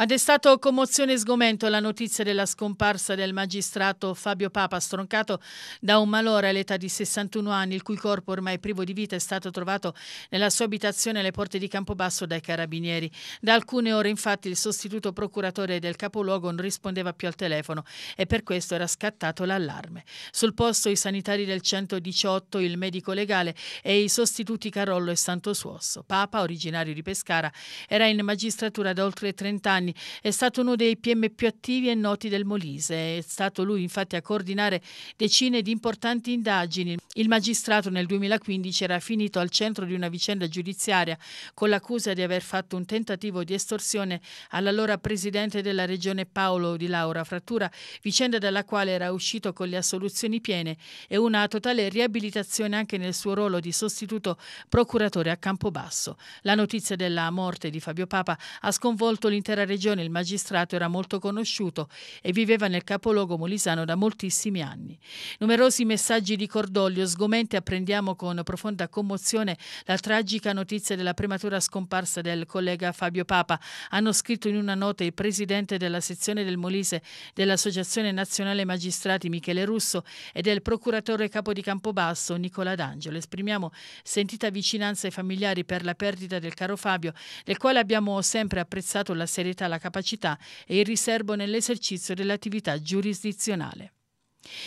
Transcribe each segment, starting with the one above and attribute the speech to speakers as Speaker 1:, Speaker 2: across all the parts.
Speaker 1: Ha destato commozione e sgomento la notizia della scomparsa del magistrato Fabio Papa, stroncato da un malore all'età di 61 anni, il cui corpo ormai privo di vita è stato trovato nella sua abitazione alle porte di Campobasso dai carabinieri. Da alcune ore infatti il sostituto procuratore del capoluogo non rispondeva più al telefono e per questo era scattato l'allarme. Sul posto i sanitari del 118, il medico legale e i sostituti Carollo e Santosuosso. Papa, originario di Pescara, era in magistratura da oltre 30 anni anni. È stato uno dei PM più attivi e noti del Molise. È stato lui infatti a coordinare decine di importanti indagini. Il magistrato nel 2015 era finito al centro di una vicenda giudiziaria con l'accusa di aver fatto un tentativo di estorsione all'allora presidente della regione Paolo Di Laura Frattura, vicenda dalla quale era uscito con le assoluzioni piene e una totale riabilitazione anche nel suo ruolo di sostituto procuratore a Campobasso. La notizia della morte di Fabio Papa ha sconvolto l'intera regione regione il magistrato era molto conosciuto e viveva nel capoluogo molisano da moltissimi anni. Numerosi messaggi di cordoglio, sgomenti apprendiamo con profonda commozione la tragica notizia della prematura scomparsa del collega Fabio Papa. Hanno scritto in una nota il presidente della sezione del Molise dell'Associazione Nazionale Magistrati Michele Russo e del procuratore capo di Campobasso Nicola D'Angelo. Esprimiamo sentita vicinanza ai familiari per la perdita del caro Fabio, del quale abbiamo sempre apprezzato la serietà la capacità e il riservo nell'esercizio dell'attività giurisdizionale.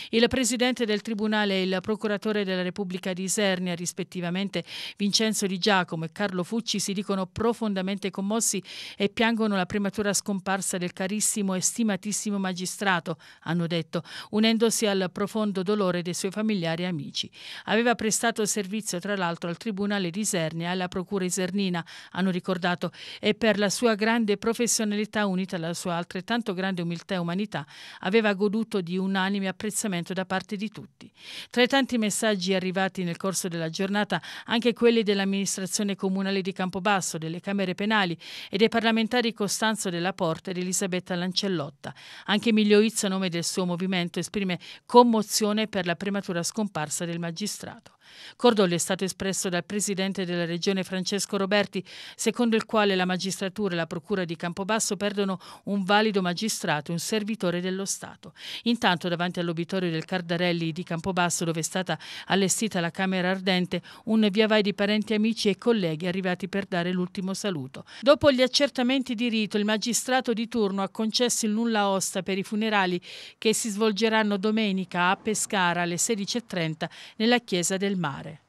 Speaker 1: Il presidente del Tribunale e il procuratore della Repubblica di Isernia, rispettivamente Vincenzo Di Giacomo e Carlo Fucci, si dicono profondamente commossi e piangono la prematura scomparsa del carissimo e stimatissimo magistrato, hanno detto, unendosi al profondo dolore dei suoi familiari e amici. Aveva prestato servizio, tra l'altro, al Tribunale di Isernia e alla Procura Isernina, hanno ricordato, e per la sua grande professionalità unita alla sua altrettanto grande umiltà e umanità aveva goduto di unanime apprezzamento apprezzamento da parte di tutti. Tra i tanti messaggi arrivati nel corso della giornata, anche quelli dell'amministrazione comunale di Campobasso, delle Camere Penali e dei parlamentari Costanzo della Porta ed Elisabetta Lancellotta. Anche Emilio Izzo, a nome del suo movimento, esprime commozione per la prematura scomparsa del magistrato. Cordoglio è stato espresso dal presidente della regione Francesco Roberti, secondo il quale la magistratura e la procura di Campobasso perdono un valido magistrato, un servitore dello Stato. Intanto davanti allo all'obitorio del Cardarelli di Campobasso, dove è stata allestita la Camera Ardente, un via vai di parenti, amici e colleghi arrivati per dare l'ultimo saluto. Dopo gli accertamenti di rito, il magistrato di turno ha concesso il nulla osta per i funerali che si svolgeranno domenica a Pescara alle 16.30 nella Chiesa del Mare.